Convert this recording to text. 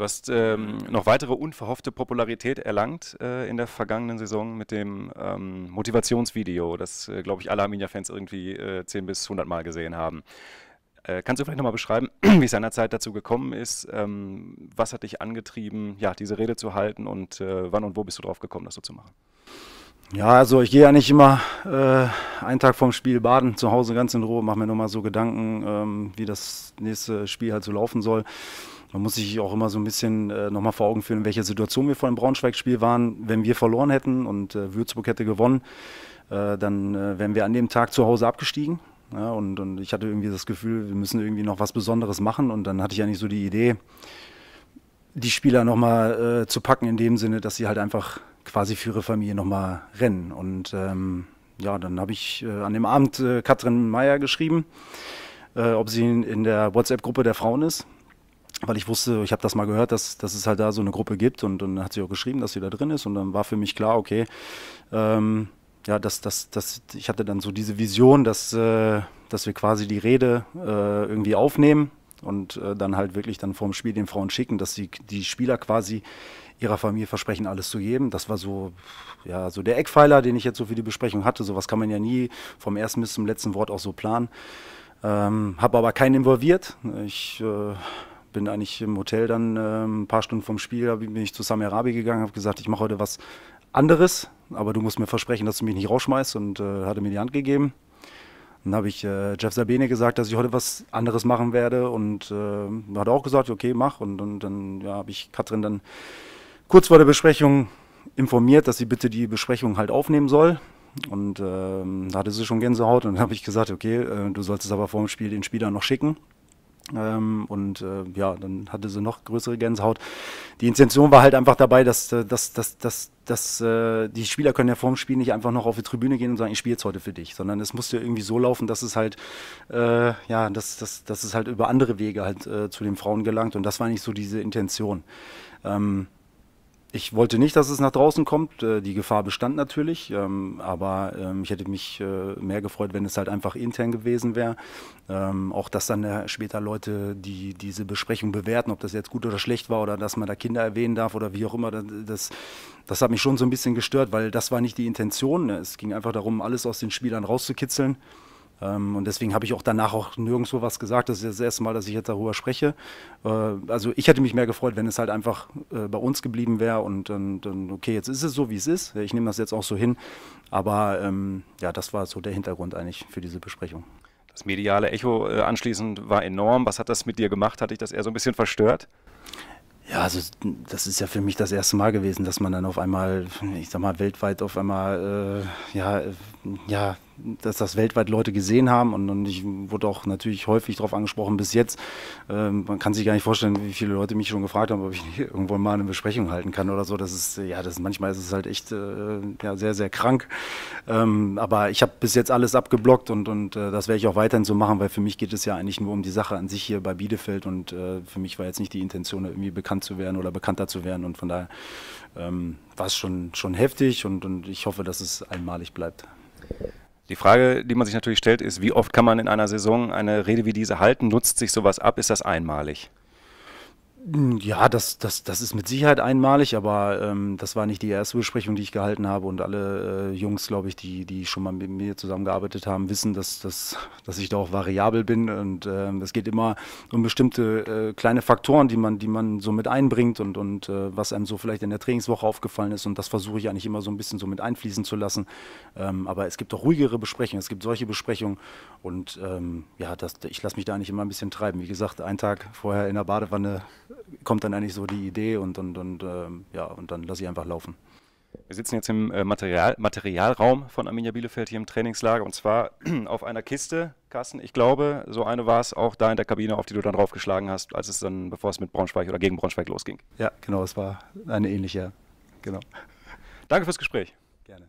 Du hast ähm, noch weitere unverhoffte Popularität erlangt äh, in der vergangenen Saison mit dem ähm, Motivationsvideo, das, äh, glaube ich, alle Arminia-Fans irgendwie äh, 10 bis 100 Mal gesehen haben. Äh, kannst du vielleicht nochmal beschreiben, wie es seinerzeit dazu gekommen ist? Ähm, was hat dich angetrieben, ja, diese Rede zu halten und äh, wann und wo bist du drauf gekommen, das so zu machen? Ja, also ich gehe ja nicht immer äh, einen Tag vorm Spiel baden, zu Hause ganz in Ruhe, mache mir nochmal so Gedanken, ähm, wie das nächste Spiel halt so laufen soll man muss sich auch immer so ein bisschen äh, nochmal vor Augen führen, in welcher Situation wir vor dem Braunschweig-Spiel waren. Wenn wir verloren hätten und äh, Würzburg hätte gewonnen, äh, dann äh, wären wir an dem Tag zu Hause abgestiegen. Ja, und, und ich hatte irgendwie das Gefühl, wir müssen irgendwie noch was Besonderes machen. Und dann hatte ich eigentlich so die Idee, die Spieler nochmal äh, zu packen, in dem Sinne, dass sie halt einfach quasi für ihre Familie nochmal rennen. Und ähm, ja, dann habe ich äh, an dem Abend äh, Katrin Meyer geschrieben, äh, ob sie in, in der WhatsApp-Gruppe der Frauen ist weil ich wusste, ich habe das mal gehört, dass, dass es halt da so eine Gruppe gibt und dann hat sie auch geschrieben, dass sie da drin ist und dann war für mich klar, okay, ähm, ja, das, das, das, ich hatte dann so diese Vision, dass, äh, dass wir quasi die Rede äh, irgendwie aufnehmen und äh, dann halt wirklich dann vorm Spiel den Frauen schicken, dass die, die Spieler quasi ihrer Familie versprechen, alles zu geben. Das war so, ja, so der Eckpfeiler, den ich jetzt so für die Besprechung hatte. Sowas kann man ja nie vom ersten bis zum letzten Wort auch so planen. Ähm, habe aber keinen involviert. Ich äh, bin eigentlich im Hotel dann äh, ein paar Stunden vom Spiel, bin ich zu Arabi gegangen, habe gesagt, ich mache heute was anderes, aber du musst mir versprechen, dass du mich nicht rausschmeißt und äh, hatte mir die Hand gegeben. Dann habe ich äh, Jeff Sabine gesagt, dass ich heute was anderes machen werde und äh, hat auch gesagt, okay, mach. Und, und dann ja, habe ich Katrin dann kurz vor der Besprechung informiert, dass sie bitte die Besprechung halt aufnehmen soll. Und ähm, da hatte sie schon Gänsehaut und dann habe ich gesagt, okay, äh, du sollst es aber vor dem Spiel den Spieler noch schicken. Ähm, und äh, ja, dann hatte sie noch größere Gänsehaut. Die Intention war halt einfach dabei, dass, äh, dass, dass, dass, dass äh, die Spieler können ja vorm Spiel nicht einfach noch auf die Tribüne gehen und sagen, ich spiele jetzt heute für dich, sondern es musste irgendwie so laufen, dass es halt, äh, ja, dass, dass, dass es halt über andere Wege halt äh, zu den Frauen gelangt. Und das war nicht so diese Intention. Ähm, ich wollte nicht, dass es nach draußen kommt. Äh, die Gefahr bestand natürlich, ähm, aber ähm, ich hätte mich äh, mehr gefreut, wenn es halt einfach intern gewesen wäre. Ähm, auch dass dann äh, später Leute, die diese Besprechung bewerten, ob das jetzt gut oder schlecht war oder dass man da Kinder erwähnen darf oder wie auch immer, das, das hat mich schon so ein bisschen gestört, weil das war nicht die Intention. Es ging einfach darum, alles aus den Spielern rauszukitzeln. Ähm, und deswegen habe ich auch danach auch nirgendwo was gesagt. Das ist das erste Mal, dass ich jetzt darüber spreche. Äh, also ich hätte mich mehr gefreut, wenn es halt einfach äh, bei uns geblieben wäre und dann, okay, jetzt ist es so, wie es ist. Ich nehme das jetzt auch so hin. Aber ähm, ja, das war so der Hintergrund eigentlich für diese Besprechung. Das mediale Echo äh, anschließend war enorm. Was hat das mit dir gemacht? Hat dich das eher so ein bisschen verstört? Ja, also das ist ja für mich das erste Mal gewesen, dass man dann auf einmal, ich sag mal, weltweit auf einmal, äh, ja, ja, dass das weltweit Leute gesehen haben und, und ich wurde auch natürlich häufig darauf angesprochen bis jetzt. Ähm, man kann sich gar nicht vorstellen, wie viele Leute mich schon gefragt haben, ob ich irgendwo mal eine Besprechung halten kann oder so. Das ist, ja, das manchmal ist es halt echt äh, ja, sehr, sehr krank. Ähm, aber ich habe bis jetzt alles abgeblockt und, und äh, das werde ich auch weiterhin so machen, weil für mich geht es ja eigentlich nur um die Sache an sich hier bei Bielefeld und äh, für mich war jetzt nicht die Intention, irgendwie bekannt zu werden oder bekannter zu werden und von daher ähm, war es schon, schon heftig und, und ich hoffe, dass es einmalig bleibt. Die Frage, die man sich natürlich stellt, ist, wie oft kann man in einer Saison eine Rede wie diese halten? Nutzt sich sowas ab? Ist das einmalig? Hm, ja, das, das, das ist mit Sicherheit einmalig, aber ähm, das war nicht die erste Besprechung, die ich gehalten habe. Und alle äh, Jungs, glaube ich, die, die schon mal mit mir zusammengearbeitet haben, wissen, dass, dass, dass ich da auch variabel bin. Und ähm, es geht immer um bestimmte äh, kleine Faktoren, die man, die man so mit einbringt und, und äh, was einem so vielleicht in der Trainingswoche aufgefallen ist. Und das versuche ich eigentlich immer so ein bisschen so mit einfließen zu lassen. Ähm, aber es gibt auch ruhigere Besprechungen, es gibt solche Besprechungen. Und ähm, ja, das, ich lasse mich da eigentlich immer ein bisschen treiben. Wie gesagt, einen Tag vorher in der Badewanne kommt dann eigentlich so die Idee und, und, und ähm, ja, und dann lasse ich einfach laufen. Wir sitzen jetzt im äh, Material, Materialraum von Arminia Bielefeld hier im Trainingslager und zwar auf einer Kiste, Carsten. Ich glaube, so eine war es auch da in der Kabine, auf die du dann draufgeschlagen hast, als es dann, bevor es mit Braunschweig oder gegen Braunschweig losging. Ja, genau, es war eine ähnliche, genau. Danke fürs Gespräch. Gerne.